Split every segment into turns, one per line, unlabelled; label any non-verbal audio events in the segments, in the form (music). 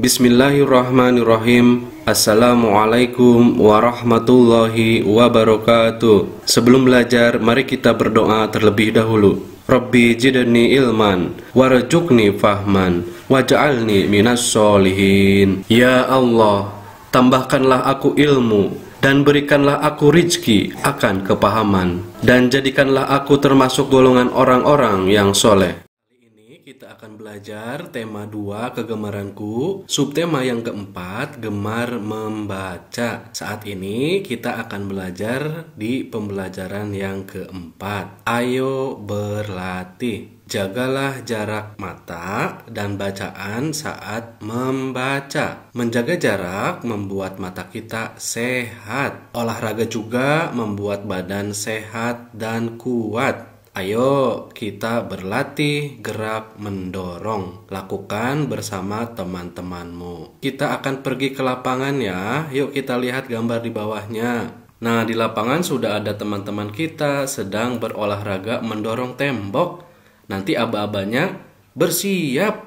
Bismillahirrahmanirrahim Assalamualaikum warahmatullahi wabarakatuh Sebelum belajar, mari kita berdoa terlebih dahulu Rabbi jidani ilman warjukni fahman waj'alni minas solihin Ya Allah, tambahkanlah aku ilmu dan berikanlah aku rizki akan kepahaman dan jadikanlah aku termasuk golongan orang-orang yang soleh kita akan belajar tema 2 kegemaranku, subtema yang keempat, gemar membaca. Saat ini kita akan belajar di pembelajaran yang keempat. Ayo berlatih. Jagalah jarak mata dan bacaan saat membaca. Menjaga jarak membuat mata kita sehat. Olahraga juga membuat badan sehat dan kuat. Ayo kita berlatih gerak mendorong. Lakukan bersama teman-temanmu. Kita akan pergi ke lapangan ya. Yuk kita lihat gambar di bawahnya. Nah, di lapangan sudah ada teman-teman kita sedang berolahraga mendorong tembok. Nanti aba-abanya bersiap.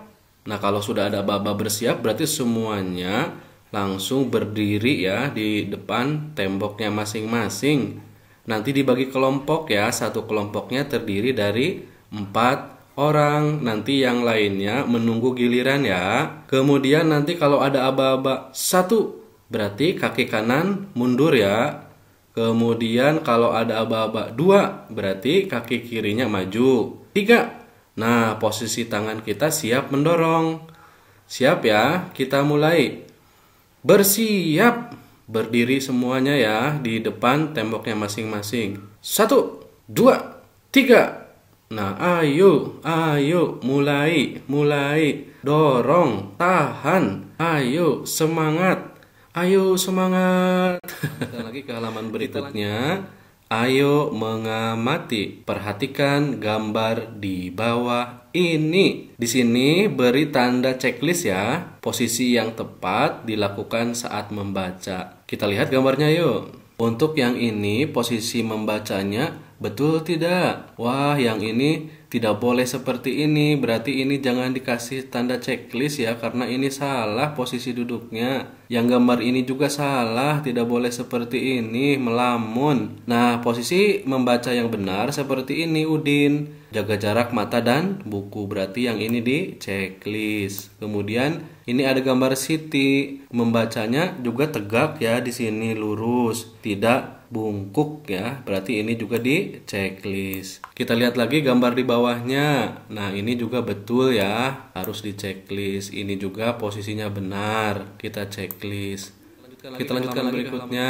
Nah, kalau sudah ada aba-aba bersiap berarti semuanya langsung berdiri ya di depan temboknya masing-masing. Nanti dibagi kelompok ya, satu kelompoknya terdiri dari empat orang, nanti yang lainnya menunggu giliran ya. Kemudian nanti kalau ada aba-aba satu, berarti kaki kanan mundur ya. Kemudian kalau ada aba-aba dua, berarti kaki kirinya maju. Tiga, nah posisi tangan kita siap mendorong. Siap ya, kita mulai. Bersiap. Berdiri semuanya ya di depan temboknya masing-masing. Satu, dua, tiga. Nah, ayo, ayo, mulai, mulai, dorong, tahan, ayo, semangat, ayo semangat. (laughs) Kita lagi ke halaman berikutnya. Ayo mengamati, perhatikan gambar di bawah ini. Di sini beri tanda checklist ya. Posisi yang tepat dilakukan saat membaca. Kita lihat gambarnya yuk. Untuk yang ini posisi membacanya betul tidak? Wah, yang ini tidak boleh seperti ini berarti ini jangan dikasih tanda checklist ya karena ini salah posisi duduknya yang gambar ini juga salah tidak boleh seperti ini melamun nah posisi membaca yang benar seperti ini Udin jaga jarak mata dan buku berarti yang ini di checklist kemudian ini ada gambar Siti membacanya juga tegak ya di sini lurus tidak bungkuk ya berarti ini juga di checklist kita lihat lagi gambar di bawahnya nah ini juga betul ya harus di checklist ini juga posisinya benar kita checklist lanjutkan kita lanjutkan berikutnya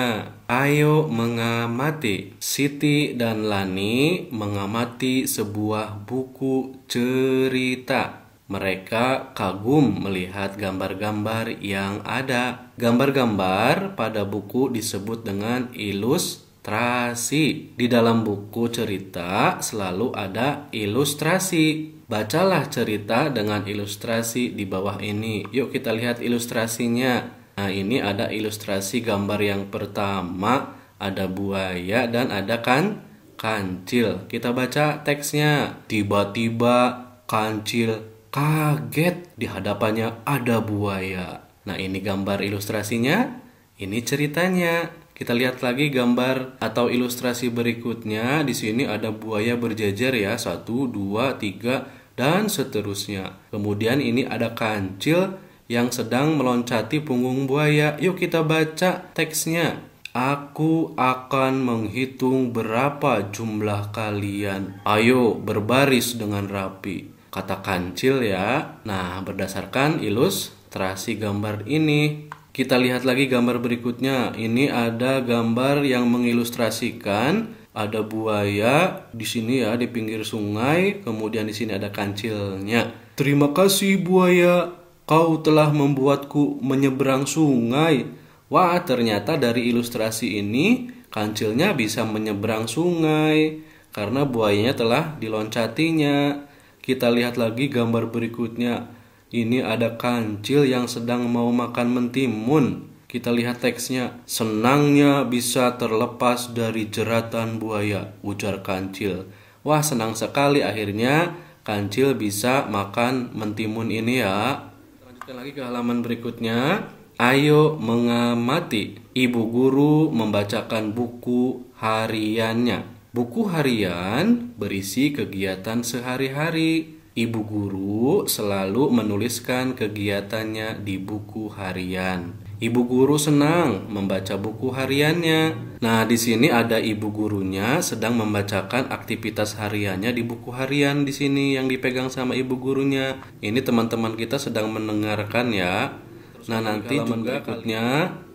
ayo mengamati Siti dan Lani mengamati sebuah buku cerita mereka kagum melihat gambar-gambar yang ada. Gambar-gambar pada buku disebut dengan ilustrasi. Di dalam buku cerita selalu ada ilustrasi. Bacalah cerita dengan ilustrasi di bawah ini. Yuk kita lihat ilustrasinya. Nah, ini ada ilustrasi gambar yang pertama, ada buaya dan ada kan kancil. Kita baca teksnya. Tiba-tiba kancil kaget di hadapannya ada buaya. Nah, ini gambar ilustrasinya. Ini ceritanya. Kita lihat lagi gambar atau ilustrasi berikutnya. Di sini ada buaya berjajar ya. Satu, dua, tiga, dan seterusnya. Kemudian ini ada kancil yang sedang meloncati punggung buaya. Yuk kita baca teksnya. Aku akan menghitung berapa jumlah kalian. Ayo berbaris dengan rapi kata kancil ya. Nah, berdasarkan ilustrasi gambar ini, kita lihat lagi gambar berikutnya. Ini ada gambar yang mengilustrasikan ada buaya di sini ya di pinggir sungai, kemudian di sini ada kancilnya. Terima kasih buaya, kau telah membuatku menyeberang sungai. Wah, ternyata dari ilustrasi ini kancilnya bisa menyeberang sungai karena buayanya telah diloncatinya. Kita lihat lagi gambar berikutnya. Ini ada kancil yang sedang mau makan mentimun. Kita lihat teksnya. Senangnya bisa terlepas dari jeratan buaya, ujar kancil. Wah, senang sekali akhirnya kancil bisa makan mentimun ini ya. Lanjutkan lagi ke halaman berikutnya. Ayo mengamati. Ibu guru membacakan buku hariannya. Buku harian berisi kegiatan sehari-hari. Ibu guru selalu menuliskan kegiatannya di buku harian. Ibu guru senang membaca buku hariannya. Nah, di sini ada ibu gurunya sedang membacakan aktivitas hariannya di buku harian di sini yang dipegang sama ibu gurunya. Ini teman-teman kita sedang mendengarkan ya. Nah, nanti juga berikutnya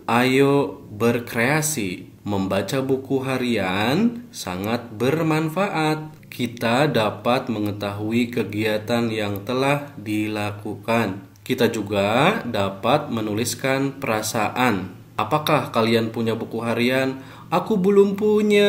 ayo berkreasi. Membaca buku harian sangat bermanfaat. Kita dapat mengetahui kegiatan yang telah dilakukan. Kita juga dapat menuliskan perasaan. Apakah kalian punya buku harian? Aku belum punya.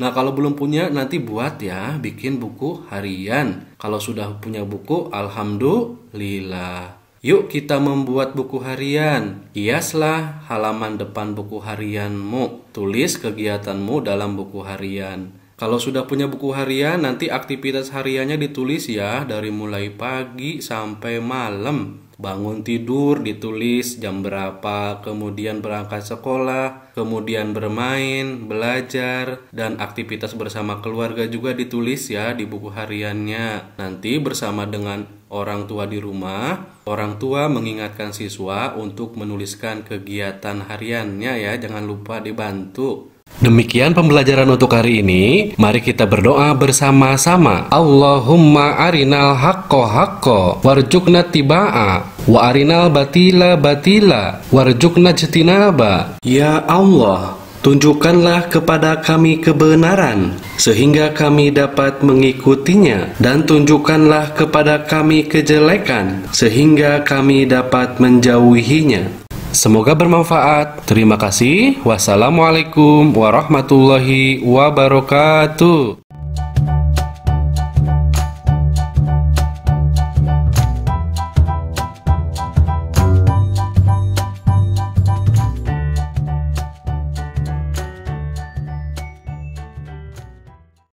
Nah, kalau belum punya nanti buat ya, bikin buku harian. Kalau sudah punya buku, alhamdulillah. Yuk kita membuat buku harian. Hiaslah halaman depan buku harianmu. Tulis kegiatanmu dalam buku harian. Kalau sudah punya buku harian, nanti aktivitas hariannya ditulis ya, dari mulai pagi sampai malam. Bangun tidur ditulis jam berapa, kemudian berangkat sekolah, kemudian bermain, belajar, dan aktivitas bersama keluarga juga ditulis ya di buku hariannya. Nanti bersama dengan orang tua di rumah, Orang tua mengingatkan siswa untuk menuliskan kegiatan hariannya ya, jangan lupa dibantu. Demikian pembelajaran untuk hari ini. Mari kita berdoa bersama-sama. Allahumma arinal haqqo haqqo warjukna tiba'a wa arinal batila batila warjukna jatinaba. Ya Allah, tunjukkanlah kepada kami kebenaran sehingga kami dapat mengikutinya dan tunjukkanlah kepada kami kejelekan sehingga kami dapat menjauhinya. Semoga bermanfaat. Terima kasih. Wassalamualaikum warahmatullahi wabarakatuh.